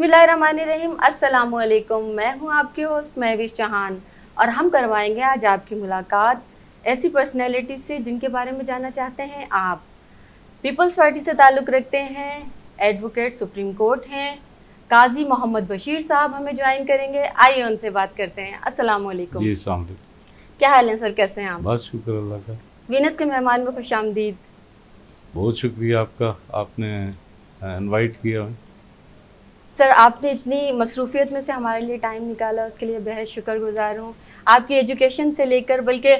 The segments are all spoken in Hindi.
बिसमीम असलकुम मैं हूं आपके होस्ट मैं भी जहान और हम करवाएंगे आज आपकी मुलाकात ऐसी पर्सनैलिटी से जिनके बारे में जानना चाहते हैं आप पीपल्स पार्टी से ताल्लुक़ रखते हैं एडवोकेट सुप्रीम कोर्ट हैं काजी मोहम्मद बशीर साहब हमें ज्वाइन करेंगे आइए उनसे बात करते हैं अस्सलाम वालेकुम जी क्या हाल है सर कैसे हैं आप बहुत शुक्र अल्लाह का वीनस के मेहमान में खुश आमदीद बहुत शुक्रिया आपका आपने इनवाइट किया सर आपने इतनी मसरूफियत में से हमारे लिए टाइम निकाला उसके लिए बेहद शुक्र गुज़ार हूँ आपकी एजुकेशन से लेकर बल्कि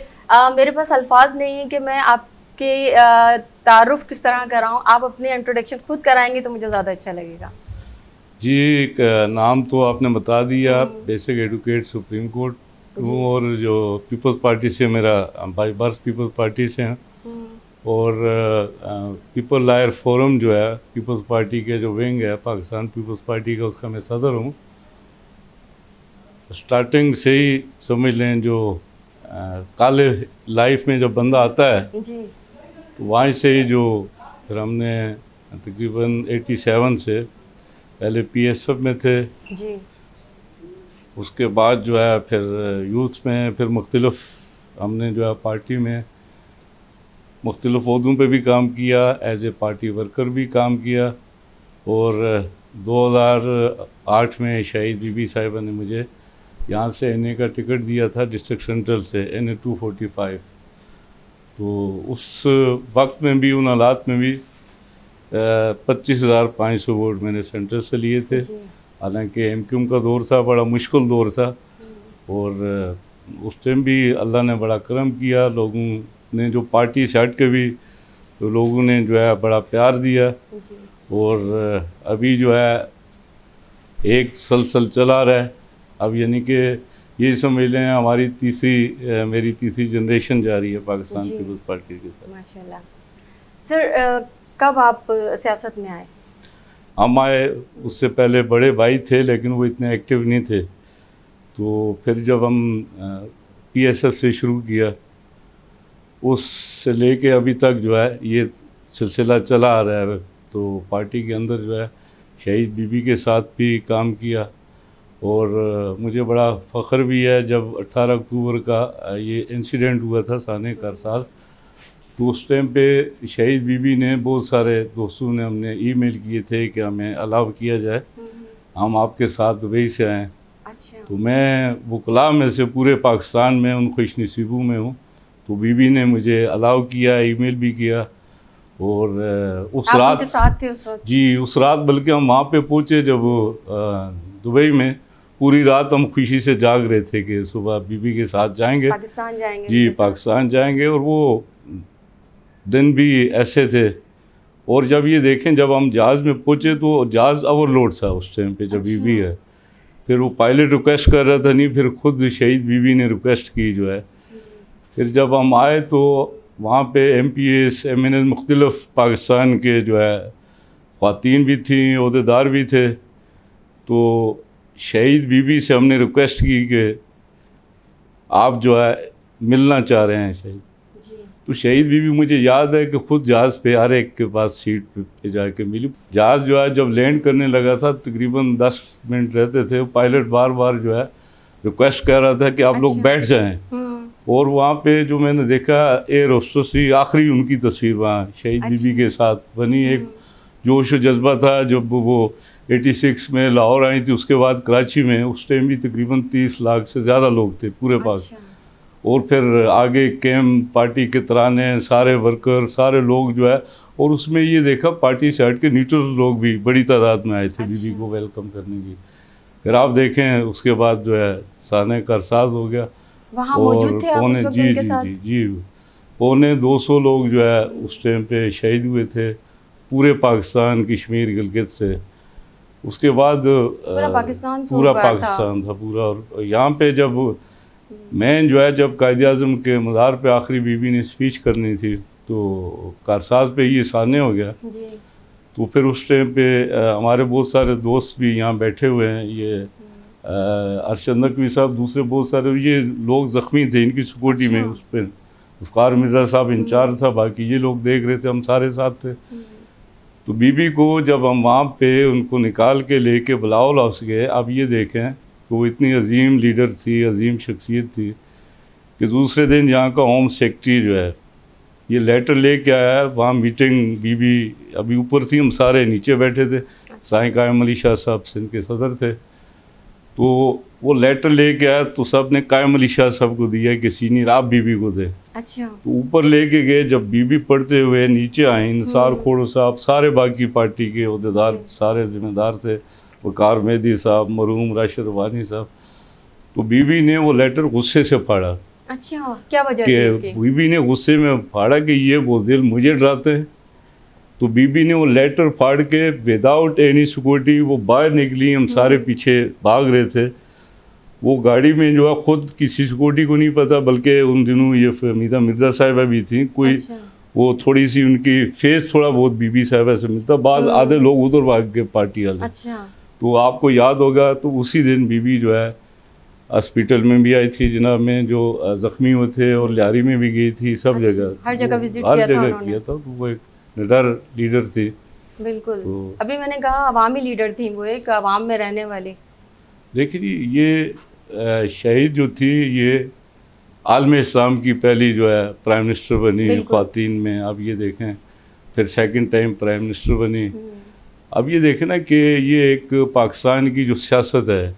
मेरे पास अल्फाज नहीं है कि मैं आपके तारुफ किस तरह कराऊँ आप अपने इंट्रोडक्शन खुद कराएंगे तो मुझे ज़्यादा अच्छा लगेगा जी एक नाम तो आपने बता दिया बेसिक एडवोकेट सुप्रीम कोर्ट और जो पीपल्स पार्टी से मेरा बाई बर्स पीपल्स पार्टी से हैं हम्म। और पीपल लायर फोरम जो है पीपल्स पार्टी के जो विंग है पाकिस्तान पीपल्स पार्टी का उसका मैं सदर हूँ स्टार्टिंग से ही समझ लें जो आ, काले लाइफ में जब बंदा आता है जी। तो वहीं से ही जो फिर हमने तकरीबन 87 से पहले पीएसएफ में थे जी। उसके बाद जो है फिर यूथ में फिर मुख्तलफ हमने जो है पार्टी में मुख्तलिफ अहदों पर भी काम किया एज़ ए पार्टी वर्कर भी काम किया और 2008 में शहीद बीबी साहिबा ने मुझे यहाँ से एन का टिकट दिया था डिस्ट्रिक्ट सेंट्रल से N A two forty five तो उस वक्त में भी उन हालात में भी पच्चीस हज़ार पाँच सौ वोट मैंने सेंट्रल से लिए थे हालांकि एम क्यूम का दौर था बड़ा मुश्किल दौर था और उस टाइम भी अल्लाह ने बड़ा करम किया लोगों ने जो पार्टी से हट के भी तो लोगों ने जो है बड़ा प्यार दिया और अभी जो है एक सलसल चला रहा है अब यानी कि ये समझ लें हमारी तीसरी मेरी तीसरी जनरेशन जा रही है पाकिस्तान पीपल्स पार्टी के साथ सर आ, कब आप सियासत में आए हम आए उससे पहले बड़े भाई थे लेकिन वो इतने एक्टिव नहीं थे तो फिर जब हम पीएसएफ से शुरू किया उससे लेके अभी तक जो है ये सिलसिला चला आ रहा है तो पार्टी के अंदर जो है शहीद बीबी के साथ भी काम किया और मुझे बड़ा फ़ख्र भी है जब 18 अक्टूबर का ये इंसिडेंट हुआ था साने साल तो उस टाइम पे शहीद बीबी ने बहुत सारे दोस्तों ने हमने ईमेल किए थे कि हमें अलाव किया जाए हम्म। हम आपके साथ दुबई से आएँ अच्छा। तो मैं कला में से पूरे पाकिस्तान में उन खुश नसीबों में हूँ तो बीबी ने मुझे अलाउ किया ईमेल भी किया और उस रात साथ थे उस वक्त जी उस रात बल्कि हम वहाँ पे पहुँचे जब दुबई में पूरी रात हम खुशी से जाग रहे थे कि सुबह बीबी के साथ जाएंगे पाकिस्तान जाएंगे जी पाकिस्तान जाएंगे और वो दिन भी ऐसे थे और जब ये देखें जब हम जहाज़ में पहुँचे तो जहाज़ ओवरलोड था उस टाइम पे जब बीबी अच्छा। है फिर वो पायलट रिक्वेस्ट कर रहा था नहीं फिर खुद शहीद बीबी ने रिक्वेस्ट की जो है फिर जब हम आए तो वहाँ पे M P S M N S मुख्तलफ पाकिस्तान के जो है ख़वान भी थी अहदेदार भी थे तो शहीद बीबी से हमने रिक्वेस्ट की कि आप जो है मिलना चाह रहे हैं शहीद तो शहीद बीबी मुझे याद है कि ख़ुद जहाज़ पे हर एक के पास सीट पे जाके मिली जहाज़ जो है जब लैंड करने लगा था तकरीबन दस मिनट रहते थे पायलट बार बार जो है रिक्वेस्ट कर रहा था कि आप अच्छा। लोग बैठ जाएं हम्म। और वहाँ पे जो मैंने देखा होस्टस थी आखिरी उनकी तस्वीर वहाँ शहीद अच्छा। बीबी के साथ बनी हम्म। एक जोश जज्बा था जब वो 86 में लाहौर आई थी उसके बाद कराची में उस टाइम भी तकरीबन 30 लाख से ज़्यादा लोग थे पूरे अच्छा। और फिर आगे कैम पार्टी के तराने सारे वर्कर सारे लोग जो है और उसमें ये देखा पार्टी से हट के न्यूट्रल लोग भी बड़ी तादाद में आए थे अच्छा। बीबी को वेलकम करने की फिर आप देखें उसके बाद जो है सहने का अरसाज हो गया वहाँ पौने जी जी जी जी पौने 200 लोग जो है उस टाइम पे शहीद हुए थे पूरे पाकिस्तान कश्मीर गिलगित से उसके बाद पूरा पाकिस्तान पूरा पाकिस्तान था, था पूरा और यहाँ पे जब मैं जो है जब कायद अजम के मज़ार पे आखिरी बीबी ने स्पीच करनी थी तो कारसाज पे ये सान्य हो गया तो फिर उस टाइम पे हमारे बहुत सारे दोस्त भी यहाँ बैठे हुए हैं ये अरशद नकवी साहब दूसरे बहुत सारे ये लोग ज़ख्मी थे इनकी सिक्योरिटी में अच्छा। उस पर उफकार मिर्ज़ा साहब इंचार्ज था बाकी ये लोग देख रहे थे हम सारे साथ थे हम्म। तो बीबी को जब हम वहाँ पे उनको निकाल के ले के बलावल हाउस गए अब ये देखें कि वो इतनी अजीम लीडर थी अजीम शख्सियत थी कि दूसरे दिन यहाँ का होम सेक्रेटरी जो है ये लेटर ले के आया वहाँ मीटिंग बीबी अभी ऊपर थी हम सारे नीचे बैठे थे अच्छा। साई कायम अली शाह साहब सिंध के सदर थे तो वो लेटर लेके आया तो सब ने कायम अली शाह साहब को दिया कि सीनियर आप बीबी को दे अच्छा तो ऊपर लेके गए जब बीबी पढ़ते हुए नीचे आए इंसार हम्म। खोड़ो साहब सारे बाकी पार्टी के अहदेदार सारे जिम्मेदार थे वकार मेहदी साहब मरहूम राशिद वानी साहब तो बीबी ने वो लेटर गुस्से से फाड़ा अच्छा क्या वजह बीबी ने गुस्से में फाड़ा कि ये वो दिल मुझे डराते हैं तो बीबी ने वो लेटर फाड़ के विदाउट एनी सिक्योरिटी वो बाहर निकली हम हम्म। सारे पीछे भाग रहे थे वो गाड़ी में जो है खुद किसी सिक्योरिटी को नहीं पता बल्कि उन दिनों ये फमीदा मिर्जा साहिबा भी थी कोई अच्छा। वो थोड़ी सी उनकी फेस थोड़ा बहुत बीबी साहिबा से मिलता बाद हम्म। आधे लोग उधर भाग गए पार्टी वाले अच्छा। तो आपको याद होगा तो उसी दिन बीबी जो है हॉस्पिटल में भी आई थी जिनाब में जो ज़ख्मी हुए थे और लियारी में भी गई थी सब अच्छा, जगह हर जगह हर जगह किया था तो वो एक निडर लीडर थी बिल्कुल तो अभी मैंने कहा अवामी लीडर थी वो एक आवाम में रहने वाली देखिए ये शहीद जो थी ये आलम इस्लाम की पहली जो है प्राइम मिनिस्टर बनी खातन में आप ये देखें फिर सेकंड टाइम प्राइम मिनिस्टर बनी हम्म। अब ये देखें ना कि ये एक पाकिस्तान की जो सियासत है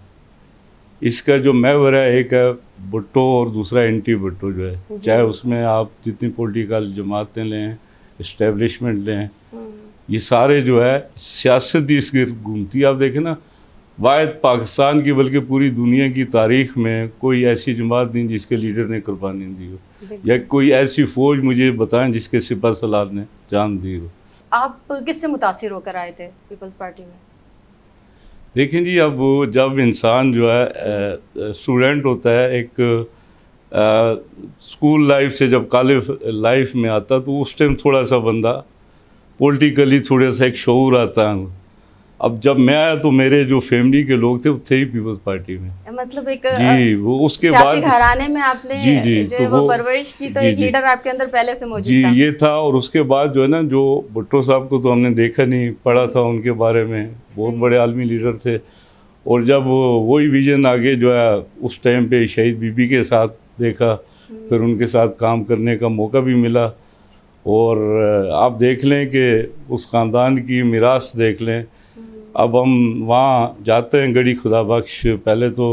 इसका जो मैवर है एक है भुट्टो और दूसरा एंटी भुट्टो जो है चाहे उसमें आप जितनी पॉलिटिकल जमातें लें इस्टेब्लिशमेंट दें ये सारे जो है सियासत ही इस गिर घूमती है आप देखें ना वायद पाकिस्तान की बल्कि पूरी दुनिया की तारीख में कोई ऐसी जमात नहीं जिसके लीडर ने कुर्बानी दी हो या कोई ऐसी फ़ौज मुझे बताएं जिसके सिपा सलार ने जान दी हो आप किससे मुतासर होकर आए थे पीपल्स पार्टी में देखें जी अब जब इंसान जो है स्टूडेंट होता है एक स्कूल लाइफ से जब कॉलेज लाइफ में आता तो उस टाइम थोड़ा सा बंदा पॉलिटिकली थोड़ा सा एक शोर आता है अब जब मैं आया तो मेरे जो फैमिली के लोग थे वो थे ही पीपल्स पार्टी में मतलब एक जी वो उसके बाद घराने में आपने जी जी जो तो वो परवरिश की तो जी, एक लीडर आपके अंदर पहले से मौजूद जी था। ये था और उसके बाद जो है ना जो भुट्टो साहब को तो हमने देखा नहीं पढ़ा था उनके बारे में बहुत बड़े आलमी लीडर थे और जब वही विजन आगे जो है उस टाइम पे शहीद बीबी के साथ देखा फिर उनके साथ काम करने का मौका भी मिला और आप देख लें कि उस ख़ानदान की मीरास देख लें अब हम वहाँ जाते हैं गड़ी खुदा बख्श पहले तो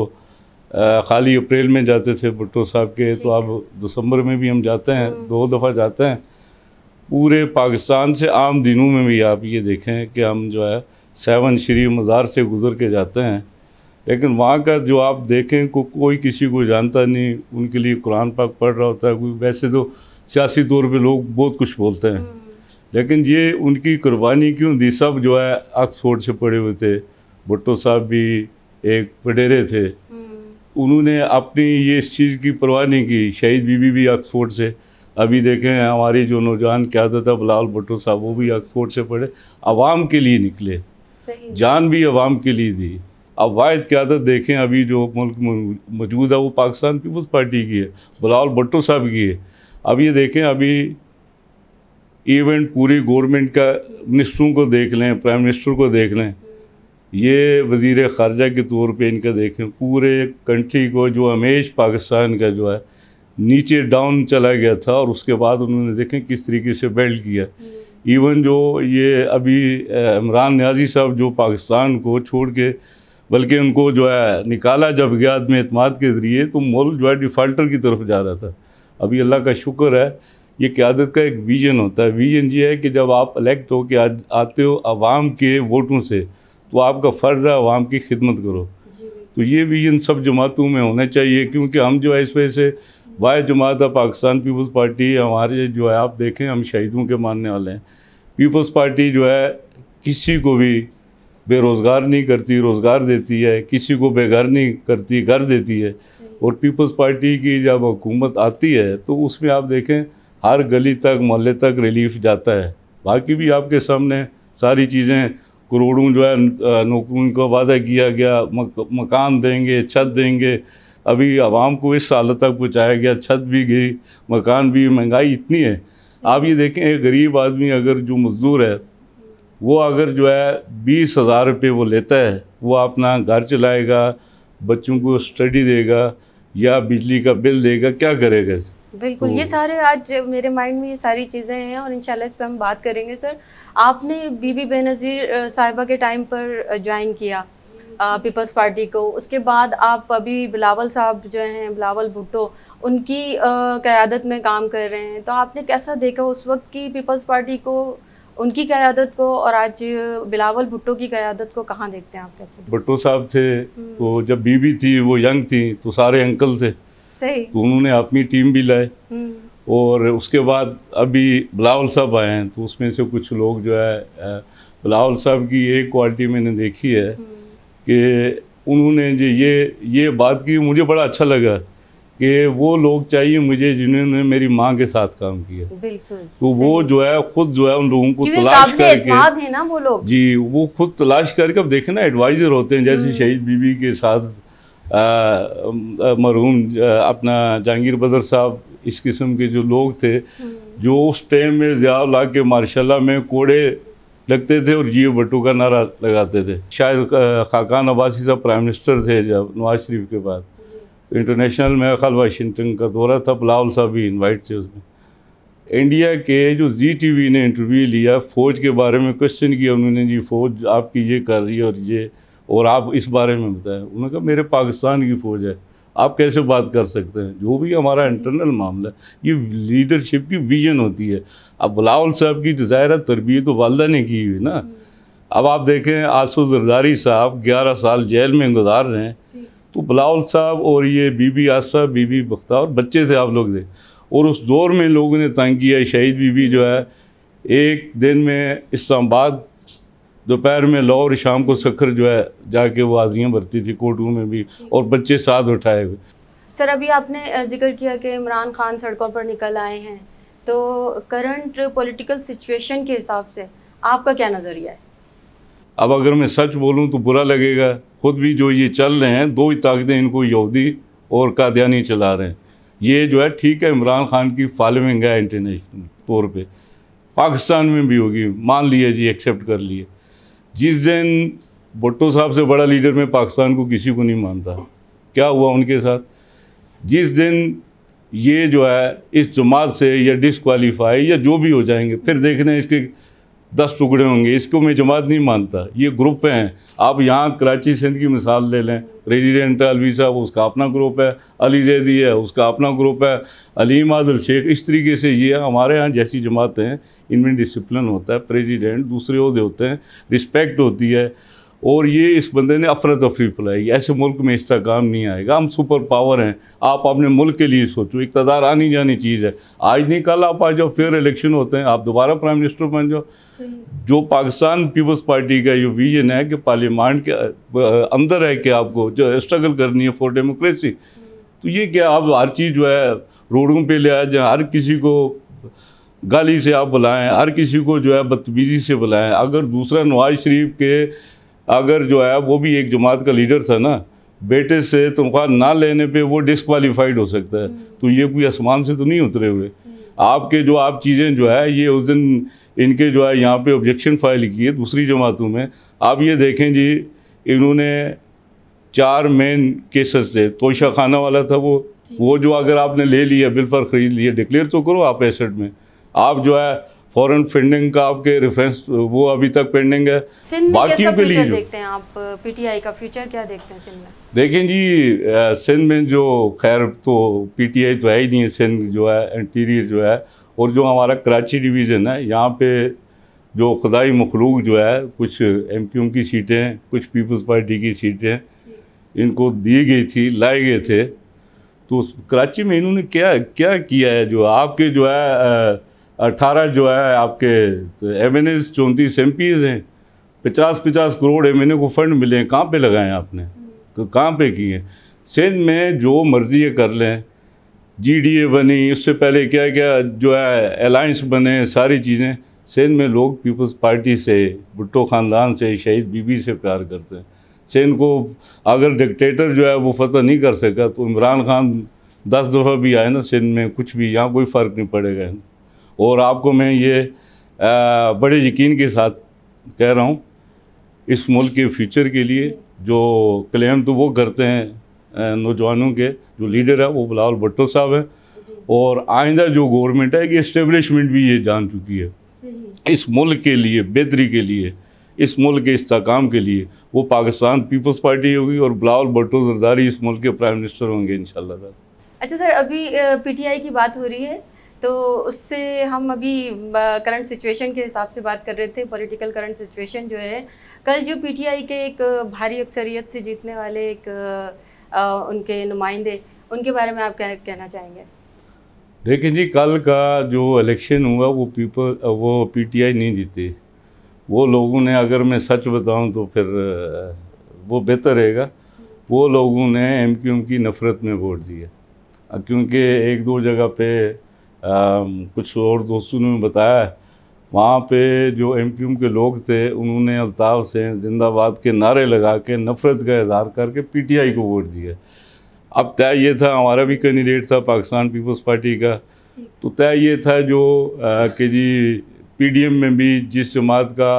खाली अप्रैल में जाते थे भुट्टो साहब के तो अब दिसंबर में भी हम जाते हैं हम्म। दो दफ़ा जाते हैं पूरे पाकिस्तान से आम दिनों में भी आप ये देखें कि हम जो है सेवन श्री मज़ार से गुज़र के जाते हैं लेकिन वहाँ का जो आप देखें को कोई किसी को जानता नहीं उनके लिए कुरान पाक पढ़ रहा होता है वैसे तो सियासी तौर पे लोग बहुत कुछ बोलते हैं हम्म। लेकिन ये उनकी कुर्बानी क्यों दी सब जो है ऑक्सफोर्ड से पढ़े हुए थे भुट्टो साहब भी एक पडेरे थे हम्म। उन्होंने अपनी ये इस चीज़ की परवाह नहीं की शहीद बीबी भी ऑक्सफोर्ड से अभी देखें हमारी जो नौजवान क्यादत है बलाल भुट्टो साहब वो भी ऑक्सफोर्ड से पढ़े आवाम के लिए निकले जान भी आवाम के लिए दी अब वायद क्या था देखें अभी जो मुल्क मौजूद है वो पाकिस्तान पीपल्स पार्टी की है बलावल भट्टो साहब की है अब ये देखें अभी इवेंट पूरी गवर्नमेंट का मिनिस्टरों को देख लें प्राइम मिनिस्टर को देख लें ये वजीर ख़ारजा के तौर पे इनका देखें पूरे कंट्री को जो हमेश पाकिस्तान का जो है नीचे डाउन चला गया था और उसके बाद उन्होंने देखें किस तरीके से बेल्ट किया इवन जो ये अभी इमरान न्याजी साहब जो पाकिस्तान को छोड़ के बल्कि उनको जो है निकाला जब गया में अतमाद के ज़रिए तो मोल जो है डिफ़ाल्टर की तरफ जा रहा था अभी अल्लाह का शुक्र है ये क्यादत का एक विजन होता है विजन ये है कि जब आप अलेक्ट हो के आते हो आवाम के वोटों से तो आपका फ़र्ज़ है आवाम की खिदमत करो तो ये विजन सब जमातों में होना चाहिए क्योंकि हम जो है इस वजह से वाय जमात है पाकिस्तान पीपल्स पार्टी हमारे जो है आप देखें हम शहीदों के मानने वाले हैं पीपल्स पार्टी जो है किसी को भी बेरोज़गार नहीं करती रोज़गार देती है किसी को बेघर नहीं करती घर देती है और पीपल्स पार्टी की जब हुकूमत आती है तो उसमें आप देखें हर गली तक मोहल्ले तक रिलीफ जाता है बाकी भी आपके सामने सारी चीज़ें करोड़ों जो है नौकरों का वादा किया गया मक, मकान देंगे छत देंगे अभी आवाम को इस हालत तक पहुँचाया गया छत भी गई मकान भी महंगाई इतनी है आप ये देखें एक गरीब आदमी अगर जो मज़दूर है वो अगर जो है बीस हज़ार रुपये वो लेता है वो अपना घर चलाएगा बच्चों को स्टडी देगा या बिजली का बिल देगा क्या करेगा बिल्कुल तो ये सारे आज मेरे माइंड में ये सारी चीज़ें हैं और इंशाल्लाह इस पर हम बात करेंगे सर आपने बीबी बेनज़ीर साहिबा के टाइम पर ज्वाइन किया पीपल्स पार्टी को उसके बाद आप अभी बिलावल साहब जो हैं बिलावल भुट्टो उनकी क़्यादत में काम कर रहे हैं तो आपने कैसा देखा उस वक्त की पीपल्स पार्टी को उनकी क़्यादत को और आज बिलावल भुट्टो की क़्यादत को कहाँ देखते हैं आप कैसे भुट्टो साहब थे हम्म। तो जब बीबी थी वो यंग थी तो सारे अंकल थे सही तो उन्होंने अपनी टीम भी लाए हम्म। और उसके बाद अभी बिलावल साहब आए हैं तो उसमें से कुछ लोग जो है बिलावल साहब की ये क्वालिटी मैंने देखी है हम्म। कि उन्होंने जो ये ये बात की मुझे बड़ा अच्छा लगा कि वो लोग चाहिए मुझे जिन्होंने मेरी माँ के साथ काम किया तो वो जो है खुद जो है उन लोगों को तलाश करके ना वो लोग जी वो खुद तलाश करके अब देखे ना एडवाइज़र होते हैं जैसे हम्म। शहीद बीबी के साथ मरहूम अपना जहांगीर बदर साहब इस किस्म के जो लोग थे हम्म। जो उस टाइम में जाओ ला के मार्शाला में कोड़े लगते थे और जियो भट्टू का नारा लगाते थे शायद खाकान अब्बासी साहब प्राइम मिनिस्टर थे जब नवाज शरीफ के बाद इंटरनेशनल में खाल वाशिंगटन का दौरा था बिलावल साहब भी इन्वाइट थे उसमें इंडिया के जो जी वी ने इंटरव्यू लिया फ़ौज के बारे में क्वेश्चन किया उन्होंने जी फ़ौज आपकी ये कर रही है और ये और आप इस बारे में बताएं उन्होंने कहा मेरे पाकिस्तान की फ़ौज है आप कैसे बात कर सकते हैं जो भी हमारा इंटरनल मामला ये लीडरशिप की विजन होती है अब बलावल साहब की डिज़ायर तरबियत तो वालदा ने की हुई ना अब आप देखें आसू जरदारी साहब ग्यारह साल जेल में गुजार रहे हैं तो बिलाउल साहब और ये बीबी आसा बीबी बख्तार बच्चे थे आप लोग थे और उस दौर में लोगों ने तंग किया शहीद बीबी जो है एक दिन में इस्लामाबाद दोपहर में लाहौर शाम को सखर जो है जाके वो आजियाँ भरती थी कोटू में भी और बच्चे साथ उठाए हुए सर अभी आपने जिक्र किया कि इमरान खान सड़कों पर निकल आए हैं तो करंट पॉलिटिकल सिचुएशन के हिसाब से आपका क्या नज़रिया है अब अगर मैं सच बोलूँ तो बुरा लगेगा खुद भी जो ये चल रहे हैं दो ही ताकतें इनको यहूदी और कादयानी चला रहे हैं ये जो है ठीक है इमरान खान की फॉलोइंग है इंटरनेशनल तौर पे पाकिस्तान में भी होगी मान लिए जी एक्सेप्ट कर लिए जिस दिन भुट्टो साहब से बड़ा लीडर में पाकिस्तान को किसी को नहीं मानता क्या हुआ उनके साथ जिस दिन ये जो है इस जमात से या डिसक्वालीफाई या जो भी हो जाएंगे फिर देखने इसके दस टुकड़े होंगे इसको मैं जमात नहीं मानता ये ग्रुप हैं आप यहाँ कराची सिंध की मिसाल ले लें रेजिडेंट अलवी साहब उसका अपना ग्रुप है अली जैदी है उसका अपना ग्रुप है अलीम आदल शेख इस तरीके से ये हमारे यहाँ जैसी जमातें हैं इनमें डिसिप्लिन होता है प्रेजिडेंट दूसरे अहदे होते हैं रिस्पेक्ट होती है और ये इस बंदे ने अफरा तफरी फैलाई ऐसे मुल्क में इसका काम नहीं आएगा हम सुपर पावर हैं आप अपने मुल्क के लिए सोचो इकतदार आनी जानी चीज़ है आज नहीं कल आप आ जाओ फिर इलेक्शन होते हैं आप दोबारा प्राइम मिनिस्टर बन जाओ जो पाकिस्तान पीपल्स पार्टी का ये विजन है कि पार्लियामान के अंदर है कि आपको जो स्ट्रगल करनी है फॉर डेमोक्रेसी तो ये क्या आप हर चीज़ जो है रोडों पर ले आ जाए हर किसी को गाली से आप बुलाएँ हर किसी को जो है बदतमीज़ी से बुलाएँ अगर दूसरा नवाज शरीफ के अगर जो है वो भी एक जमात का लीडर था ना बेटे से तनख्वाह ना लेने पे वो डिसक्वालीफाइड हो सकता है तो ये कोई आसमान से तो नहीं उतरे हुए आपके जो आप चीज़ें जो है ये उस दिन इनके जो है यहाँ पे ऑब्जेक्शन फाइल किए दूसरी जमातों में आप ये देखें जी इन्होंने चार मेन केसेस थे तोशा खाना वाला था वो वो जो अगर आपने ले लिया बिल पर ख़रीद लिया डिक्लेयर तो करो आप एसेट में आप जो है फॉरेन फंडिंग का आपके रेफरेंस वो अभी तक पेंडिंग है बाकियों के लिए देखते हैं आप पीटीआई का फ्यूचर क्या देखते हैं सिंध में देखें जी सिंध में जो खैर तो पीटीआई तो है ही नहीं है सिंध जो है इंटीरियर जो है और जो हमारा कराची डिवीज़न है यहाँ पे जो खुदाई मखलूक जो है कुछ एम क्यू की सीटें कुछ पीपल्स पार्टी की सीटें इनको दी गई थी लाए गए थे तो कराची में इन्होंने क्या क्या किया है जो आपके जो है अट्ठारह जो है आपके एम एन एज चौंतीस एम पीज हैं पचास पचास करोड़ एम एन ए को फंड मिले हैं कहाँ पर लगाए आपने कहाँ पर किए सिंध में जो मर्जी कर लें जी डी ए बनी उससे पहले क्या क्या जो है अलाइंस बने सारी चीज़ें सिंध में लोग पीपल्स पार्टी से भुट्टो ख़ानदान से शहीद बीबी से प्यार करते हैं सिंध को अगर डिक्टेटर जो है वो फतह नहीं कर सका तो इमरान खान दस दफ़ा भी आए ना सिंध में कुछ भी यहाँ कोई फ़र्क नहीं पड़ेगा और आपको मैं ये आ, बड़े यकीन के साथ कह रहा हूँ इस मुल्क के फ्यूचर के लिए जो क्लेम तो वो करते हैं नौजवानों के जो लीडर है वो बिलावल भट्टो साहब हैं और आइंदा जो गवर्नमेंट है कि इस्टेब्लिशमेंट भी ये जान चुकी है इस मुल्क के लिए बेहतरी के लिए इस मुल्क के इसकाम के लिए वो पाकिस्तान पीपल्स पार्टी होगी और बिलावल भट्टो जरदारी इस मुल्क के प्राइम मिनिस्टर होंगे इन अच्छा सर अभी पीटीआई की बात हो रही है तो उससे हम अभी करंट सिचुएशन के हिसाब से बात कर रहे थे पॉलिटिकल करंट सिचुएशन जो है कल जो पीटीआई के एक भारी अक्सरियत से जीतने वाले एक आ, उनके नुमाइंदे उनके बारे में आप क्या कहना चाहेंगे देखिए जी कल का जो इलेक्शन हुआ वो पीपल वो पीटीआई नहीं जीते वो लोगों ने अगर मैं सच बताऊं तो फिर वो बेहतर रहेगा वो लोगों ने एम की नफ़रत में वोट दिया क्योंकि एक दो जगह पे कुछ और दोस्तों ने बताया वहाँ पे जो एम क्यू एम के लोग थे उन्होंने अलताफ़ से जिंदाबाद के नारे लगा के नफ़रत का इजहार करके पी टी आई को वोट दिया अब तय ये था हमारा भी कैंडिडेट था पाकिस्तान पीपल्स पार्टी का तो तय ये था जो कि जी पी डी एम में भी जिस जमात का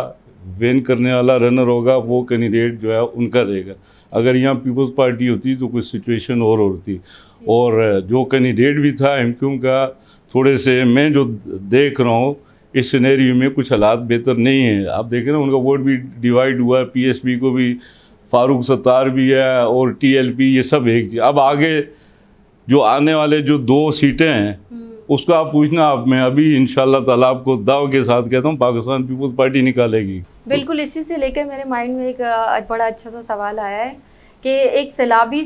वेन करने वाला रनर होगा वो कैंडिडेट जो है उनका रहेगा अगर यहाँ पीपल्स पार्टी होती तो कुछ सिचुएशन और होती और जो कैंडिडेट भी था एम का थोड़े से मैं जो देख रहा हूँ इस सिनेरियो में कुछ हालात बेहतर नहीं है आप देखें ना उनका वोट भी डिवाइड हुआ है पी को भी फारूक सत्तार भी है और टी ये सब एक अब आगे जो आने वाले जो दो सीटें हैं उसको आप पूछना आप मैं अभी इन ताला आपको दाव के साथ कहता हूँ पाकिस्तान पीपुल्स पार्टी निकालेगी बिल्कुल इसी से लेकर मेरे माइंड में एक बड़ा अच्छा सा सवाल आया है कि एक सैलाबी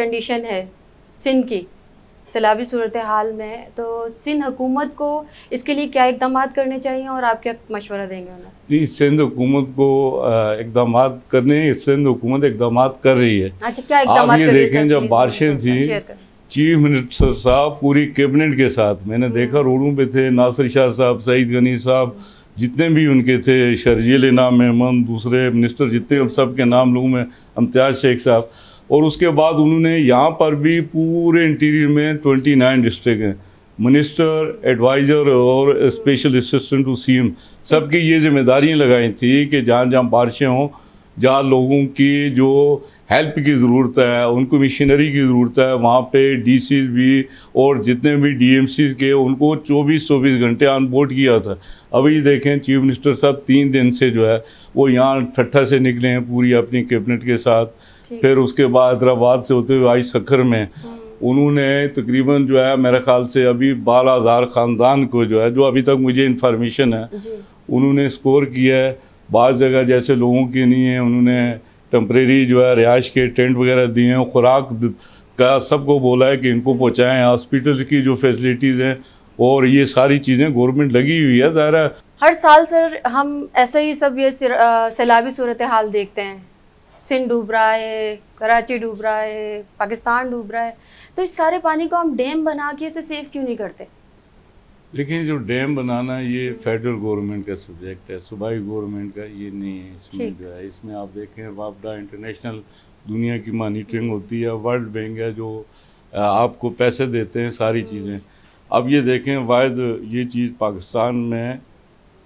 कंडीशन है सिंध की सैलाबी सूरत हाल में तो सिंध हुकूमत को इसके लिए क्या इकदाम करने चाहिए और आप क्या मशवरा देंगे उन्हें जी सिंध हुकूमत को इकदाम करने सिंध हुकूमत इकदाम कर रही है अच्छा क्या आप ये देखें जब बारिशें थी चीफ मिनिस्टर साहब पूरी कैबिनेट के साथ मैंने देखा हम्म। रोडों पे थे नासिर शाह साहब सईद गनी साहब जितने भी उनके थे शर्जील इनाम मेहमान दूसरे मिनिस्टर जितने अब सब के नाम लूँ मैं अम्तियाज शेख साहब और उसके बाद उन्होंने यहाँ पर भी पूरे इंटीरियर में ट्वेंटी नाइन डिस्ट्रिक्ट हैं मिनिस्टर एडवाइज़र और स्पेशल असिस्टेंट टू सीएम सबकी ये जिम्मेदारियाँ लगाई थी कि जहाँ जहाँ बारिशें हों जहाँ लोगों की जो हेल्प की ज़रूरत है उनको मशीनरी की ज़रूरत है वहाँ पे डी भी और जितने भी डी के उनको चौबीस चौबीस घंटे ऑन बोर्ड किया था अभी देखें चीफ मिनिस्टर साहब तीन दिन से जो है वो यहाँ ठट्ठा से निकले हैं पूरी अपनी कैबिनेट के साथ फिर उसके बाद हैदराबाद से होते हुए आई सखर में हम्म। उन्होंने तकरीबन जो है मेरे ख्याल से अभी बारह हज़ार ख़ानदान को जो है जो अभी तक मुझे इन्फॉर्मेशन है उन्होंने स्कोर किया है बाद जगह जैसे लोगों के लिए उन्होंने टम्प्रेरी जो है रिहाइश के टेंट वगैरह दिए हैं खुराक का सबको बोला है कि इनको पहुँचाएँ हॉस्पिटल की जो फैसिलिटीज़ हैं और ये सारी चीज़ें गवर्नमेंट लगी हुई है ज़ारा हर साल सर हम ऐसे ही सब ये सैलाबी सूरत हाल देखते हैं सिंध डूब रहा है कराची डूब रहा है पाकिस्तान डूब रहा है तो इस सारे पानी को हम डैम बना के इसे सेफ क्यों नहीं करते लेकिन जो डैम बनाना ये फेडरल गवर्नमेंट का सब्जेक्ट है सूबाई गवर्नमेंट का ये नहीं है इसमें जो है इसमें आप देखें वापडा इंटरनेशनल दुनिया की मॉनिटरिंग होती है वर्ल्ड बैंक है जो आपको पैसे देते हैं सारी चीज़ें अब ये देखें वायद ये चीज़ पाकिस्तान में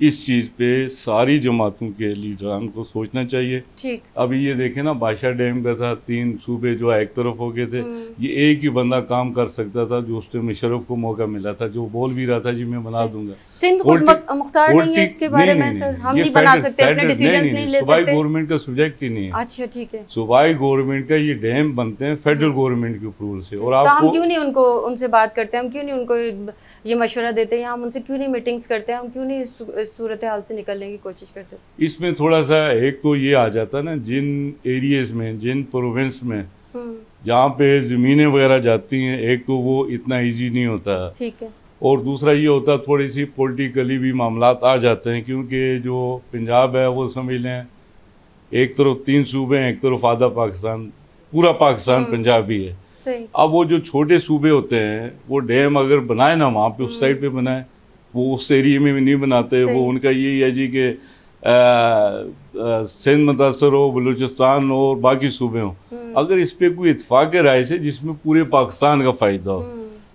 इस चीज़ पे सारी जमातों के लीडरान को सोचना चाहिए अभी ये देखें ना बादशाह डैम का था तीन सूबे जो एक तरफ हो गए थे हम्म। ये एक ही बंदा काम कर सकता था जो उस टाइम को मौका मिला था जो बोल भी रहा था जी मैं बना दूंगा सूबाई गवर्नमेंट का सब्जेक्ट ही नहीं है अच्छा ठीक है सूबाई गवर्नमेंट का ये डैम बनते हैं फेडरल गवर्नमेंट के अप्रूवल से और तो आप क्यों नहीं उनको उनसे बात करते हैं हम क्यों नहीं उनको ये मशवरा देते हैं हम उनसे क्यों नहीं मीटिंग्स करते हैं हम क्यों नहीं सूरत हाल से निकलने की कोशिश करते हैं इसमें थोड़ा सा एक तो ये आ जाता ना जिन एरियाज में जिन प्रोविंस में हम्म। जहाँ पे ज़मीनें वगैरह जाती हैं एक तो वो इतना इजी नहीं होता ठीक है और दूसरा ये होता थोड़ी सी पॉलिटिकली भी मामला आ जाते हैं क्योंकि जो पंजाब है वो समझ लें एक तरफ तीन सूबे हैं एक तरफ आधा पाकिस्तान पूरा पाकिस्तान हम्म। पंजाबी है अब वो जो छोटे सूबे होते हैं वो डैम अगर बनाए ना वहाँ पे उस हम्म। साइड पे बनाए वो उस एरिए में भी नहीं बनाते वो उनका यही है जी कि सिंध मुतासर हो बलूचिस्तान हो और बाकी सूबे हों हम्म। अगर इस पर कोई इतफाक़ राय से जिसमें पूरे पाकिस्तान का फ़ायदा हो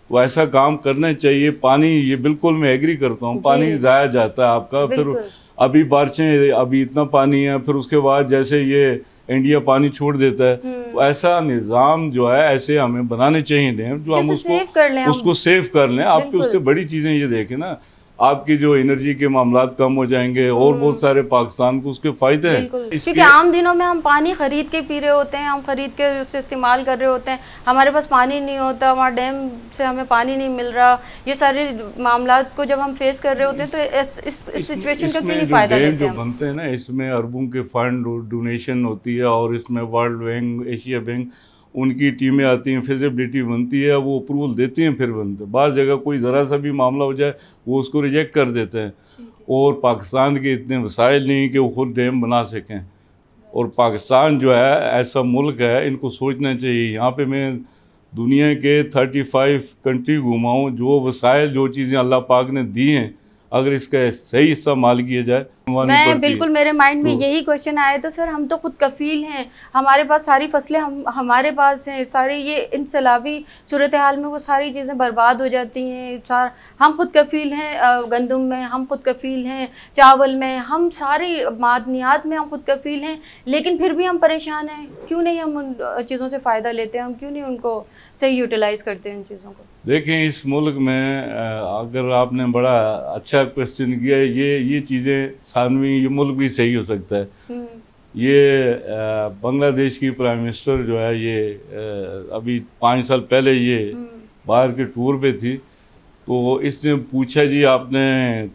तो ऐसा काम करना चाहिए पानी ये बिल्कुल मैं एग्री करता हूँ पानी ज़ाया जाता है आपका फिर अभी बारिशें अभी इतना पानी है फिर उसके बाद जैसे ये इंडिया पानी छोड़ देता है हम्म। तो ऐसा निज़ाम जो है ऐसे हमें बनाने चाहिए डैम जो हम उसको सेव उसको सेव कर लें आपके उससे बड़ी चीज़ें ये देखें ना आपकी जो एनर्जी के मामला कम हो जाएंगे और बहुत सारे पाकिस्तान को उसके फायदे हैं क्योंकि आम दिनों में हम पानी खरीद के पी रहे होते हैं हम खरीद के उससे इस्तेमाल कर रहे होते हैं हमारे पास पानी नहीं होता वहाँ डैम से हमें पानी नहीं मिल रहा ये सारे मामला को जब हम फेस कर रहे होते हैं तो सिचुएशन का क्यों फायदा डैम जो बनते हैं ना इसमें अरबों के फंड डोनेशन होती है और इसमें वर्ल्ड बैंक एशिया बैंक उनकी टीमें आती हैं फिजिबिलिटी बनती है वो अप्रूवल देते हैं फिर बनते बाहर जगह कोई ज़रा सा भी मामला हो जाए वो उसको रिजेक्ट कर देते हैं और पाकिस्तान के इतने वसाइल नहीं कि वो खुद डैम बना सकें और पाकिस्तान जो है ऐसा मुल्क है इनको सोचना चाहिए यहाँ पे मैं दुनिया के थर्टी फाइव कंट्री घुमाऊँ जो वसाइल जो चीज़ें अल्लाह पाक ने दी हैं अगर इसका सही इस्तेमाल किया जाए मैं बिल्कुल मेरे माइंड में तो- यही क्वेश्चन आया था सर हम तो खुद कफील हैं हमारे पास सारी फसलें हम हमारे पास हैं सारी ये इंसलाबी सूरत हाल में वो सारी चीज़ें बर्बाद हो जाती हैं हम खुद कफील हैं गंदम में हम खुद कफील हैं चावल में हम सारी मादनियात में हम खुद कफील हैं लेकिन फिर भी हम परेशान हैं क्यों नहीं हम उन चीज़ों से फ़ायदा लेते हैं हम क्यों नहीं उनको सही यूटिलाइज़ करते हैं उन चीज़ों को देखें इस मुल्क में अगर आपने बड़ा अच्छा क्वेश्चन किया है ये ये चीज़ें सानवी ये मुल्क भी सही हो सकता है हम्म। ये बांग्लादेश की प्राइम मिनिस्टर जो है ये अभी पाँच साल पहले ये हम्म। बाहर के टूर पे थी तो इसने पूछा जी आपने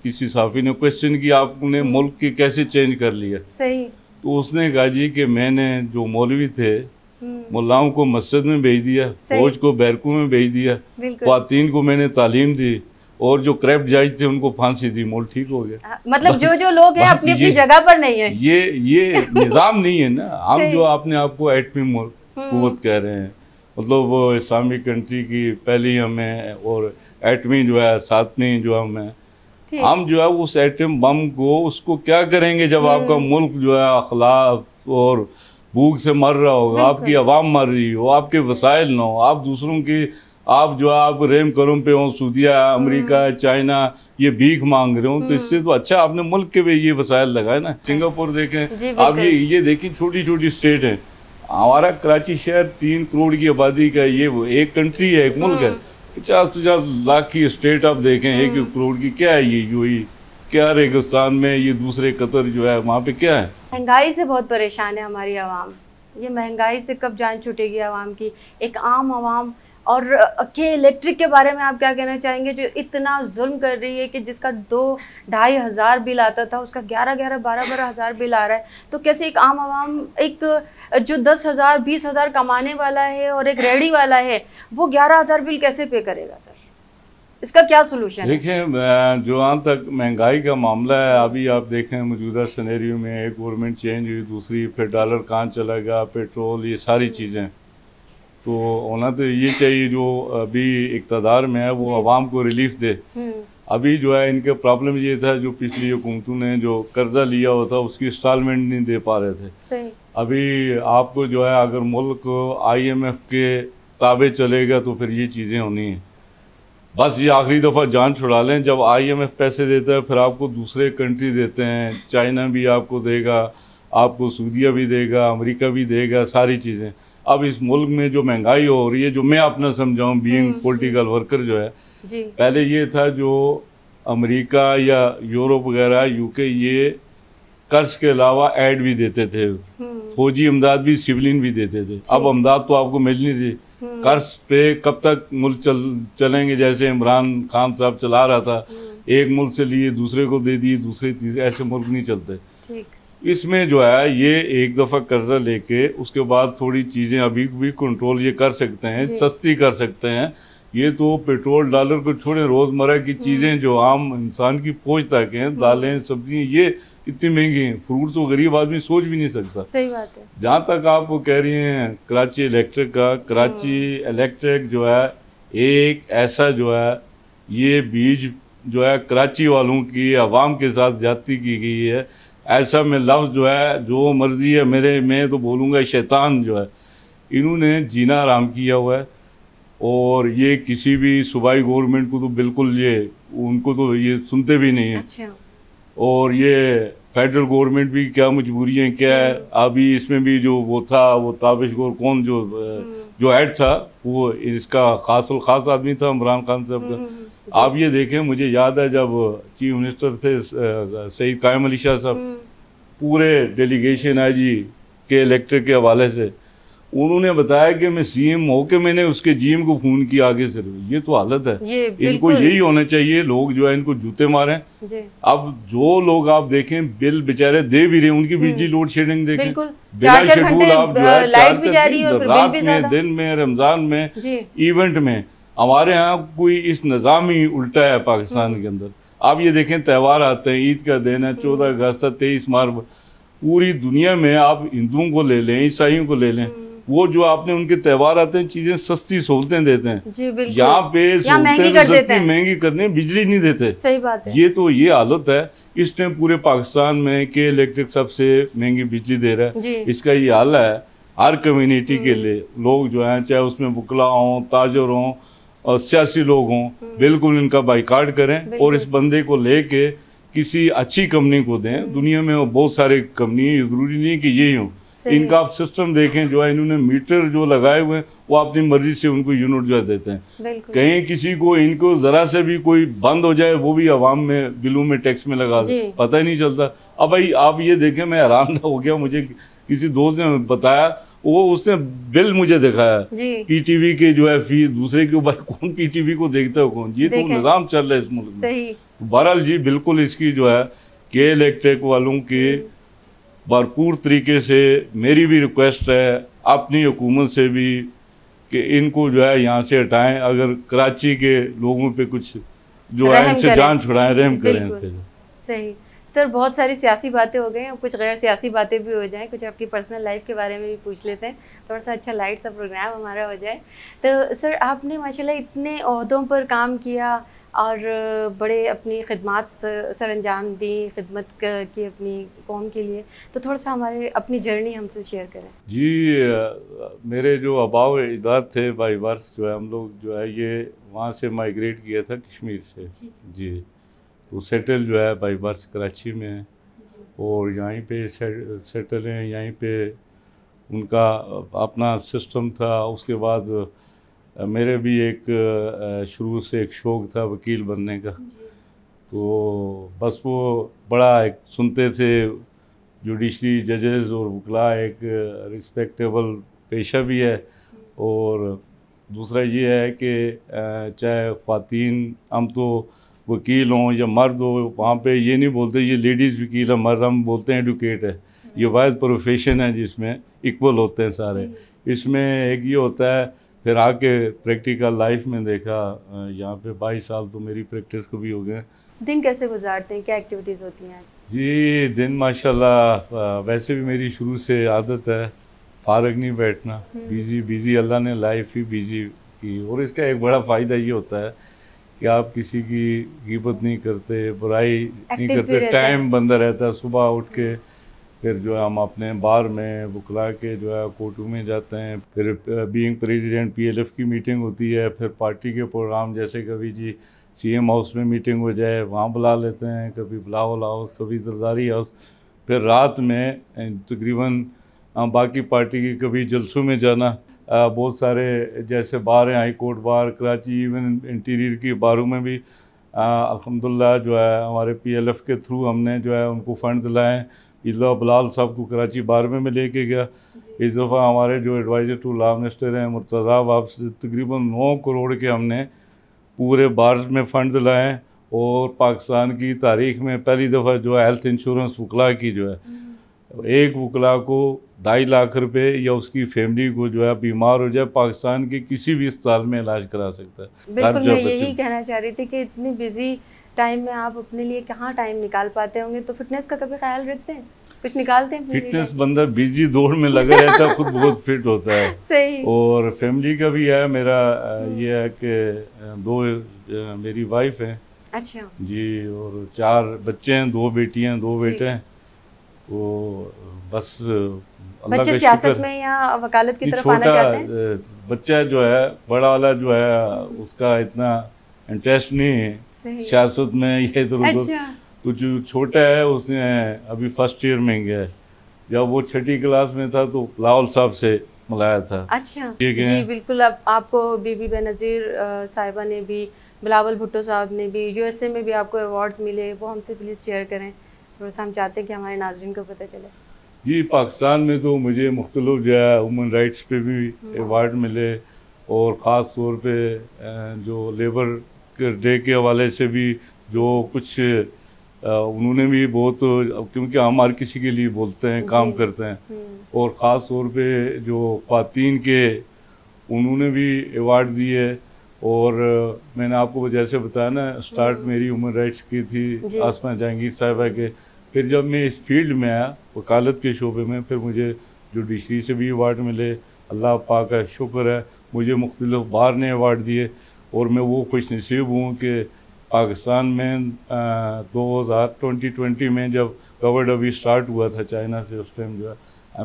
किसी साफी ने क्वेश्चन किया आपने मुल्क की कैसे चेंज कर लिया सही तो उसने कहा जी कि मैंने जो मौलवी थे हम्म। मुलाओं को मस्जिद में भेज दिया फौज को बैरकों में भेज दिया खातन को मैंने तालीम दी और जो क्रैप जज थे उनको फांसी दी मोल ठीक हो गया आ, मतलब जो जो लोग हैं अपनी अपनी जगह पर नहीं है ये ये निज़ाम नहीं है ना हम जो आपने आपको एटमी हम्म। कुत कह रहे हैं मतलब वो इस्लामिक कंट्री की पहली हमें और एटमी जो है सातवीं जो हम है हम जो है उस एटम बम को उसको क्या करेंगे जब हम्म। आपका मुल्क जो है अखलाफ और भूख से मर रहा होगा आपकी आवाम मर रही हो आपके वसाइल ना हो आप दूसरों की आप जो आप रेम करम पे हों सूदिया अमेरिका हम्म। चाइना ये भीख मांग रहे हो तो हम्म। इससे तो अच्छा आपने मुल्क के भी ये वसायल लगाए ना सिंगापुर देखें आप ये ये देखें छोटी छोटी स्टेट है हमारा कराची शहर तीन करोड़ की आबादी का ये एक कंट्री है एक मुल्क है हम्म। पचास पचास लाख की स्टेट आप देखें एक करोड़ की क्या है ये यू क्या रेगिस्तान में ये दूसरे कतर जो है वहाँ पे क्या है महंगाई से बहुत परेशान है हमारी आवाम ये महंगाई से कब जान छूटेगी आवाम की एक आम आवाम और के इलेक्ट्रिक के बारे में आप क्या कहना चाहेंगे जो इतना जुल्म कर रही है कि जिसका दो ढाई हज़ार बिल आता था उसका ग्यारह ग्यारह बारह बारह हज़ार बिल आ रहा है तो कैसे एक आम आवाम एक जो दस हज़ार बीस हज़ार कमाने वाला है और एक रेडी वाला है वो ग्यारह हज़ार बिल कैसे पे करेगा सर इसका क्या सोल्यूशन देखिए आज तक महंगाई का मामला है अभी आप देखें मौजूदा सनेरियो में एक गवर्नमेंट चेंज हुई दूसरी फिर डॉलर कहाँ चला गया पेट्रोल ये सारी चीज़ें तो होना तो ये चाहिए जो अभी इकतदार में है वो आवाम को रिलीफ दे हम्म। अभी जो है इनका प्रॉब्लम ये था जो पिछली हुकूमतों ने जो कर्जा लिया हुआ था उसकी इंस्टॉलमेंट नहीं दे पा रहे थे अभी आपको जो है अगर मुल्क आई एम एफ के ताबे चलेगा तो फिर ये चीज़ें होनी हैं बस ये आखिरी दफ़ा जान छुड़ा लें जब आईएमएफ पैसे देता है फिर आपको दूसरे कंट्री देते हैं चाइना भी आपको देगा आपको सूदिया भी देगा अमेरिका भी देगा सारी चीज़ें अब इस मुल्क में जो महंगाई हो रही है जो मैं अपना समझाऊँ बीइंग पॉलिटिकल वर्कर जो है पहले ये था जो अमेरिका या यूरोप वगैरह यूके ये कर्ज के अलावा एड भी देते थे हम्म। फौजी इमदाद भी सिविलिन भी देते थे अब अमदाद तो आपको मिल नहीं रही कर्ज पे कब तक मुल्क चल चलेंगे जैसे इमरान खान साहब चला रहा था हम्म। एक मुल्क से लिए दूसरे को दे दिए दूसरे तीसरे ऐसे मुल्क नहीं चलते इसमें जो है ये एक दफ़ा कर्जा लेके उसके बाद थोड़ी चीज़ें अभी भी कंट्रोल ये कर सकते हैं सस्ती कर सकते हैं ये तो पेट्रोल डॉलर को छोड़ें रोज़मर्रा की हम्म। चीज़ें जो आम इंसान की पहुँच तक हैं दालें सब्जियाँ ये इतने महंगे हैं फ्रूट तो गरीब आदमी सोच भी नहीं सकता सही बात है जहाँ तक आप कह रही हैं कराची इलेक्ट्रिक का कराची इलेक्ट्रिक हम्म। जो है एक ऐसा जो है ये बीज जो है कराची वालों की आवाम के साथ ज्यादा की गई है ऐसा मैं लफ्ज़ जो है जो मर्ज़ी है मेरे मैं तो बोलूँगा शैतान जो है इन्होंने जीना आराम किया हुआ है और ये किसी भी सूबाई गवर्नमेंट को तो बिल्कुल ये उनको तो ये सुनते भी नहीं है अच्छा। और ये फेडरल गवर्नमेंट भी क्या मजबूरियाँ क्या है अभी इसमें भी जो वो था वो ताबिश गौर कौन जो जो ऐड था वो इसका खास खास आदमी था इमरान खान साहब का आप ये देखें मुझे याद है जब चीफ मिनिस्टर थे सईद कायम अली शाह साहब हम्म। पूरे डेलीगेशन आई जी के इलेक्टर के हवाले से उन्होंने बताया कि मैं सीएम हो के मैंने उसके जीएम को फोन किया आगे से ये तो हालत है ये इनको यही होना चाहिए लोग जो है इनको जूते मारे अब जो लोग आप देखें बिल बेचारे दे भी रहे उनकी बिजली लोड शेडिंग देखें बिना शेड्यूल आप जो है चार चार रात में दिन में रमजान में इवेंट में हमारे यहाँ कोई इस निज़ाम ही उल्टा है पाकिस्तान हम्म। के अंदर आप ये देखें त्यौहार आते हैं ईद का दिन है चौदह हम्म। अगस्त है तेईस मार्च पूरी दुनिया में आप हिंदुओं को ले लें ईसाइयों को ले लें हम्म। वो जो आपने उनके त्यौहार आते हैं चीजें सस्ती सहूलतें देते हैं यहाँ पे सहूलतें महंगी तो करते हैं बिजली नहीं देते सही बात है ये तो ये हालत है इस टाइम पूरे पाकिस्तान में के इलेक्ट्रिक सबसे महंगी बिजली दे रहा है इसका ये हाल है हर कम्युनिटी के हम्म। लिए लोग जो हैं चाहे उसमें वकला हों ताजर हों और सियासी लोग हों हम्म। बिल्कुल इनका बाइकाट करें और इस बंदे को लेके किसी अच्छी कंपनी को दें दुनिया में बहुत सारे कंपनी ज़रूरी नहीं कि यही हों इनका आप सिस्टम देखें जो है इन्होंने मीटर जो लगाए हुए हैं वो अपनी मर्जी से उनको यूनिट जो देते हैं कहीं किसी को इनको ज़रा से भी कोई बंद हो जाए वो भी आवाम में बिलों में टैक्स में लगा पता ही नहीं चलता अब भाई आप ये देखें मैं आराम हो गया मुझे किसी दोस्त ने बताया वो उसने बिल मुझे दिखाया पीटीवी के जो है फीस दूसरे के ऊपर कौन पीटीवी को देखता है कौन ये तो निज़ाम चल रहा है इस मुल्क में तो बहरहाल जी बिल्कुल इसकी जो है के इलेक्ट्रिक वालों के हम्म। भरपूर तरीके से मेरी भी रिक्वेस्ट है अपनी हुकूमत से भी कि इनको जो है यहाँ से हटाएं अगर कराची के लोगों पे कुछ जो है इनसे जान छुड़ाएं रहम करें सही सर बहुत सारी सियासी बातें हो गई हैं कुछ गैर सियासी बातें भी हो जाएं कुछ आपकी पर्सनल लाइफ के बारे में भी पूछ लेते हैं थोड़ा अच्छा सा अच्छा लाइट सा प्रोग्राम हमारा हो जाए तो सर आपने माशाल्लाह इतने अहदों पर काम किया और बड़े अपनी खिदमत सर अंजाम दी खिदमत की अपनी कौम के लिए तो थोड़ा सा हमारे अपनी जर्नी हमसे शेयर करें जी मेरे जो अबाव इजाद थे बाई वर्ष जो है हम लोग जो है ये वहाँ से माइग्रेट किया था कश्मीर से जी, जी। तो सेटल जो है बाई वर्ष कराची में और यहीं पे सेटल हैं यहीं पे उनका अपना सिस्टम था उसके बाद मेरे भी एक शुरू से एक शौक़ था वकील बनने का तो बस वो बड़ा एक सुनते थे जुडिशरी जजेस और वकला एक रिस्पेक्टेबल पेशा भी है और दूसरा ये है कि चाहे खातन हम तो वकील हों या मर्द हो वहाँ पे ये नहीं बोलते ये लेडीज़ वकील है मर्द हम बोलते हैं एडुकेट है ये वाइज हाँ। प्रोफेशन है जिसमें इक्वल होते हैं सारे इसमें एक ये होता है फिर आके प्रैक्टिकल लाइफ में देखा यहाँ पे बाईस साल तो मेरी प्रैक्टिस को भी हो गए दिन कैसे गुजारते हैं क्या एक्टिविटीज़ होती हैं जी दिन माशाल्लाह वैसे भी मेरी शुरू से आदत है फारग नहीं बैठना बिजी हम्म। बिजी अल्लाह ने लाइफ ही बिजी की और इसका एक बड़ा फ़ायदा ये होता है कि आप किसी की गिबत नहीं करते बुराई नहीं करते टाइम बंदा रहता है सुबह उठ के फिर जो है हम अपने बार में बुखला के जो है कोटू में जाते हैं फिर बीइंग प्रेसिडेंट पीएलएफ की मीटिंग होती है फिर पार्टी के प्रोग्राम जैसे कभी जी सीएम हाउस में मीटिंग हो जाए वहाँ बुला लेते हैं कभी बिलावल हाउस कभी जरदारी हाउस फिर रात में तकरीबन बाकी पार्टी की कभी जलसों में जाना बहुत सारे जैसे बार हैं high court bar Karachi even interior की बारों में भी अलहमदिल्ला जो है हमारे पीएलएफ के थ्रू हमने जो है उनको फ़ंड दिलाए इज़ा बलाल साहब को कराची बारहवें में लेके गया इस दफ़ा हमारे जो एडवाइज़र टू लॉन्ग मिनिस्टर हैं मुर्तज़ा वाब से तकरीबन नौ करोड़ के हमने पूरे भारत में फ़ंड लाए और पाकिस्तान की तारीख में पहली दफ़ा जो हेल्थ इंश्योरेंस वकला की जो है हम्म। एक वकला को ढाई लाख रुपए या उसकी फैमिली को जो है बीमार हो जाए पाकिस्तान के किसी भी अस्पताल में इलाज करा सकता है बिल्कुल मैं यही कहना चाह रही थी कि इतनी बिजी टाइम में आप अपने लिए कहाँ टाइम निकाल पाते होंगे तो फिटनेस का कभी ख्याल रखते हैं कुछ निकालते हैं फिटनेस बंदा बिजी दौड़ में लगा रहता है खुद बहुत फिट होता है सही और फैमिली का भी है मेरा ये है कि दो मेरी वाइफ है अच्छा जी और चार बच्चे हैं दो बेटियां हैं दो बेटे हैं तो बस अल्लाह का शुक्र में या वकालत की तरफ आना चाहते हैं बच्चा जो है बड़ा वाला जो है उसका इतना इंटरेस्ट नहीं है सियासत में ये इधर तो उधर अच्छा। तो जो छोटा है उसने अभी फर्स्ट ईयर में गया है जब वो छठी क्लास में था तो लाहौल साहब से मिलाया था अच्छा जी बिल्कुल अब आपको बीबी बेनजीर साहिबा ने भी बिलावल भुट्टो साहब ने भी यूएसए में भी आपको अवार्ड्स मिले वो हमसे प्लीज़ शेयर करें बस हम चाहते हैं कि हमारे नाजरन को पता चले जी पाकिस्तान में तो मुझे मुख्तलिफ जो है वुमेन राइट्स पे भी अवार्ड हम्म। मिले और ख़ास तौर पे जो लेबर डे के हवाले से भी जो कुछ उन्होंने भी बहुत क्योंकि हम हर किसी के लिए बोलते हैं काम करते हैं हम्म। और ख़ास तौर पे जो खातन के उन्होंने भी अवार्ड दिए और मैंने आपको जैसे बताया ना स्टार्ट हम्म। मेरी ह्यूमन राइट्स की थी आसमान जहांगीर साहिबा के फिर जब मैं इस फील्ड में आया वकालत के शोबे में फिर मुझे जुडिशरी से भी अवार्ड मिले अल्लाह पा का शुक्र है मुझे मुख्तलिफ बार ने अवार्ड दिए और मैं वो खुश नसीब हूँ कि पाकिस्तान में दो हज़ार ट्वेंटी ट्वेंटी में जब कवर्ड अभी स्टार्ट हुआ था चाइना से उस टाइम जो है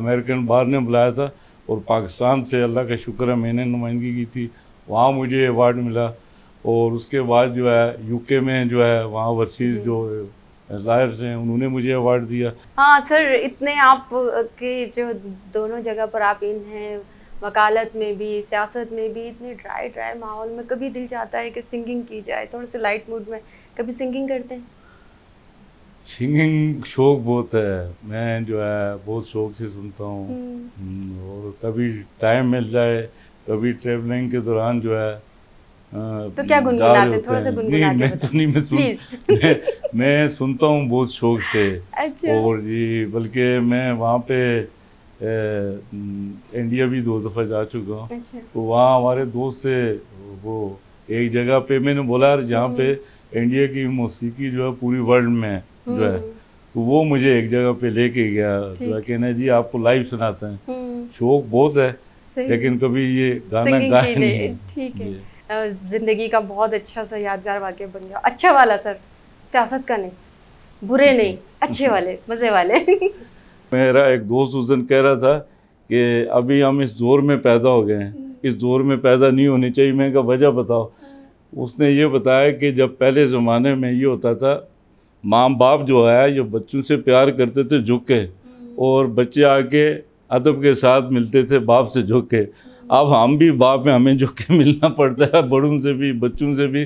अमेरिकन बार ने बुलाया था और पाकिस्तान से अल्लाह का शुक्र है मैंने नुमाइंदगी की थी वहाँ मुझे अवार्ड मिला और उसके बाद जो है यूके में जो है वहाँ ओवरसीज जो जाहिर से उन्होंने मुझे अवार्ड दिया हाँ सर इतने आप के जो दोनों जगह पर आप इन हैं वकालत में भी सियासत में भी इतने ड्राई ड्राई माहौल में कभी दिल चाहता है कि सिंगिंग की जाए थोड़े से लाइट मूड में कभी सिंगिंग करते हैं सिंगिंग शौक बहुत है मैं जो है बहुत शौक से सुनता हूँ हम्म। हम्म, और कभी टाइम मिल जाए कभी ट्रेवलिंग के दौरान जो है तो क्या गुनगुनाते थोड़ा सा गुनगुनाते मैं तो नहीं मैं सुन मैं, मैं सुनता हूँ बहुत शौक से अच्छा। और जी बल्कि मैं वहाँ पे इंडिया भी दो दफ़ा जा चुका हूँ अच्छा। तो वहाँ हमारे दोस्त से वो एक जगह पे मैंने बोला यार जहाँ पे इंडिया हम्म। की मौसीकी जो है पूरी वर्ल्ड में जो है हम्म। तो वो मुझे एक जगह पे लेके गया जो है कहना जी आपको लाइव सुनाते हैं हम्म। शौक बहुत है लेकिन कभी ये गाना गाया नहीं है ठीक है ज़िंदगी का बहुत अच्छा सा यादगार वाक्य बन गया अच्छा वाला सर सियासत का नहीं बुरे नहीं अच्छे वाले मज़े वाले मेरा एक दोस्त उस दिन कह रहा था कि अभी हम इस दौर में पैदा हो गए हैं हम्म। इस दौर में पैदा नहीं होनी चाहिए मैं का वजह बताओ हाँ। उसने ये बताया कि जब पहले ज़माने में ये होता था माँ बाप जो है ये बच्चों से प्यार करते थे झुक के हम्म। और बच्चे आके अदब के साथ मिलते थे बाप से झुक के हम्म। अब हम भी बाप में हमें झुक के मिलना पड़ता है बड़ों से भी बच्चों से भी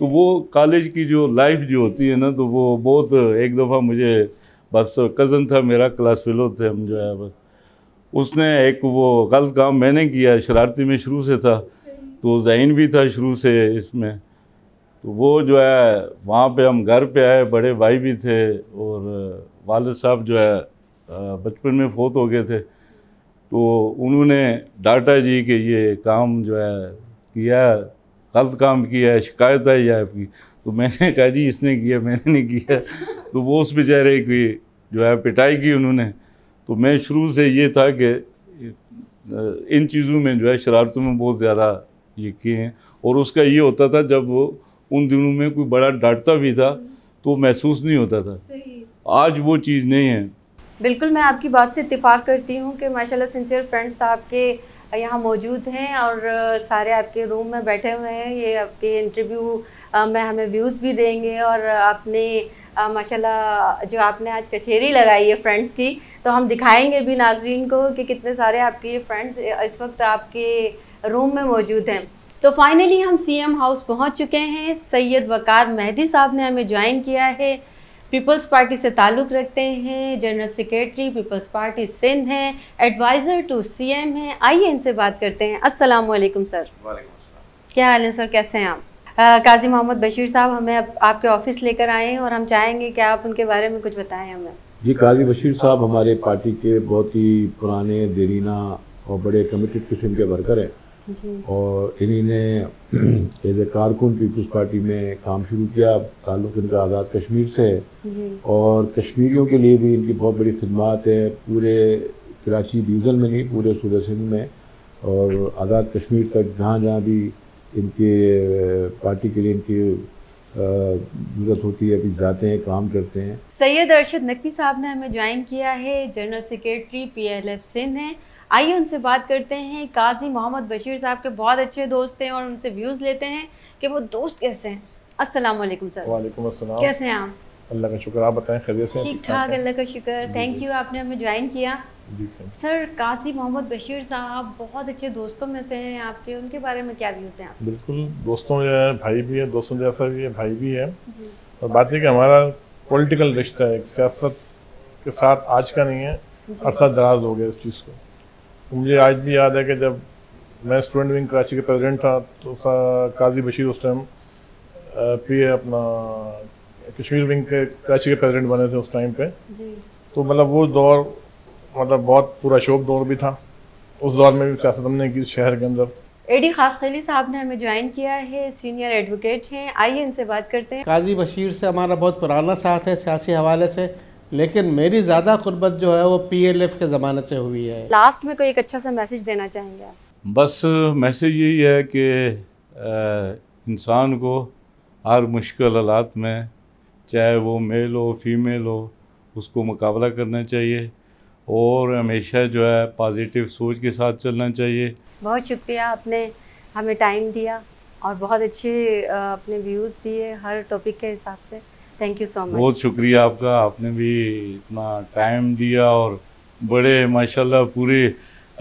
तो वो कॉलेज की जो लाइफ जो होती है ना तो वो बहुत एक दफ़ा मुझे बस कज़न था मेरा क्लास फेलो थे हम जो है बस उसने एक वो गलत काम मैंने किया शरारती में शुरू से था तो जहन भी था शुरू से इसमें तो वो जो है वहाँ पे हम घर पे आए बड़े भाई भी थे और वालद साहब जो है बचपन में फोत हो गए थे तो उन्होंने डाटा जी के ये काम जो है किया गलत काम किया है शिकायत आई है आपकी तो मैंने कहा जी इसने किया मैंने नहीं किया तो वो उस बेचारे की जो है पिटाई की उन्होंने तो मैं शुरू से ये था कि इन चीज़ों में जो है शरारतों में बहुत ज़्यादा ये किए हैं और उसका ये होता था जब वो उन दिनों में कोई बड़ा डांटता भी था तो महसूस नहीं होता था आज वो चीज़ नहीं है बिल्कुल मैं आपकी बात से इतफाक़ करती हूँ कि माशाल्लाह सिंसियर फ्रेंड साहब के यहाँ मौजूद हैं और सारे आपके रूम में बैठे हुए हैं ये आपके इंटरव्यू અમે હમે વ્યૂઝ ભી દેંગે ઓર આપને માશાલ્લા જો આપને આજ કચેરી લગાઈ હે ફ્રેન્ડ્સ કી તો હમ દિખાયેંગે ભી નાઝરીન કો કે કિતને સારે આપકે ફ્રેન્ડ્સ ઇસ વક્ત આપકે રૂમ મેં મોજૂદ હે તો ફાઇનલી હમ સી એમ હાઉસ પહોંચ ચુકે હે સૈયદ વકાર મહેદી સાબને હમે જોઈન કિયા હે પીપલ્સ પાર્ટી સે તાલુક રખતે હે general secretary peoples party Singh હે એડવાઇઝર ટુ સી એમ હે આઈએ ઇનસે બાત કરતે હે અસલામુ અલયકુમ સર વાય અલયકુમ સલમ ક્યા હાલ હે સર કેસે હે काजी मोहम्मद बशीर साहब हमें अब आपके ऑफिस लेकर आए हैं और हम चाहेंगे कि आप उनके बारे में कुछ बताएं हमें जी काजी बशीर साहब हमारे पार्टी के बहुत ही पुराने देरीना और बड़े कमिटेड किस्म के वर्कर हैं और इन्हीं ने एज ए कारकुन पीपल्स पार्टी में काम शुरू किया ताल्लुक इनका आज़ाद कश्मीर से है और कश्मीरियों के लिए भी इनकी बहुत बड़ी खदमात है पूरे कराची डिवीज़न में नहीं पूरे सूरत सिंध में और आज़ाद कश्मीर तक जहाँ जहाँ भी इनके पार्टी के लिए इनकी जरूरत होती है अभी जाते हैं काम करते हैं सैयद अरशद नकवी साहब ने हमें ज्वाइन किया है जनरल सेक्रेटरी पीएलएफ सिंध हैं आइए उनसे बात करते हैं काजी मोहम्मद बशीर साहब के बहुत अच्छे दोस्त हैं और उनसे व्यूज़ लेते हैं कि वो दोस्त कैसे हैं असलम सर वालेकुम कैसे हैं आप अल्लाह का शुक्र आप बताएं खैरियत से ठीक ठाक अल्लाह का शुक्र थैंक यू आपने हमें ज्वाइन किया सर काजी मोहम्मद बशीर साहब बहुत अच्छे दोस्तों में से हैं आपके उनके बारे में क्या व्यूज़ हैं बिल्कुल दोस्तों या भाई भी है दोस्तों जैसा भी है भाई भी है और बात यह कि हमारा पॉलिटिकल रिश्ता है सियासत के साथ आज का नहीं है अरसा दराज हो गया इस चीज़ को तो मुझे आज भी याद है कि जब मैं स्टूडेंट विंग कराची के प्रेजिडेंट था तो काजी बशीर उस टाइम पी अपना कश्मीर विंग के कराची के प्रेसिडेंट बने थे उस टाइम पे तो मतलब वो दौर मतलब बहुत पूरा शोक दौर भी था उस दौर में भी सियासत हमने की शहर के अंदर एडी खास खली साहब ने हमें ज्वाइन किया है सीनियर एडवोकेट हैं आइए इनसे बात करते हैं काजी बशीर से हमारा बहुत पुराना साथ है सियासी हवाले से लेकिन मेरी ज़्यादा गुर्बत जो है वो एफ के ज़माने से हुई है लास्ट में कोई एक अच्छा सा मैसेज देना चाहेंगे आप बस मैसेज यही है कि इंसान को हर मुश्किल हालात में चाहे वो मेल हो फीमेल हो उसको मुकाबला करना चाहिए और हमेशा जो है पॉजिटिव सोच के साथ चलना चाहिए बहुत शुक्रिया आपने हमें टाइम दिया और बहुत अच्छे अपने व्यूज़ दिए हर टॉपिक के हिसाब से थैंक यू सो मच बहुत शुक्रिया आपका आपने भी इतना टाइम दिया और बड़े माशाल्लाह पूरे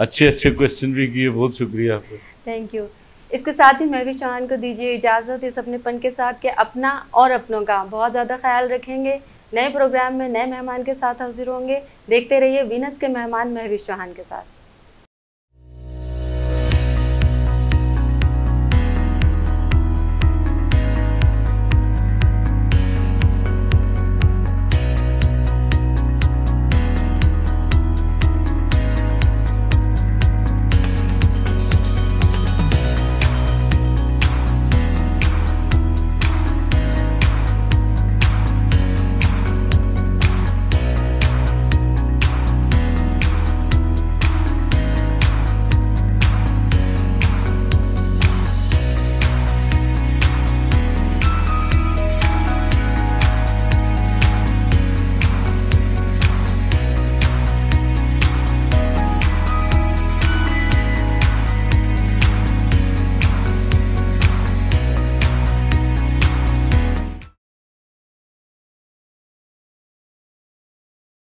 अच्छे अच्छे क्वेश्चन भी किए बहुत शुक्रिया आपका थैंक यू इसके साथ ही भी चौहान को दीजिए इजाज़त इस अपनेपन के साथ कि अपना और अपनों का बहुत ज़्यादा ख्याल रखेंगे नए प्रोग्राम में नए मेहमान के साथ हाजिर होंगे देखते रहिए वीनस के मेहमान भी चौहान के साथ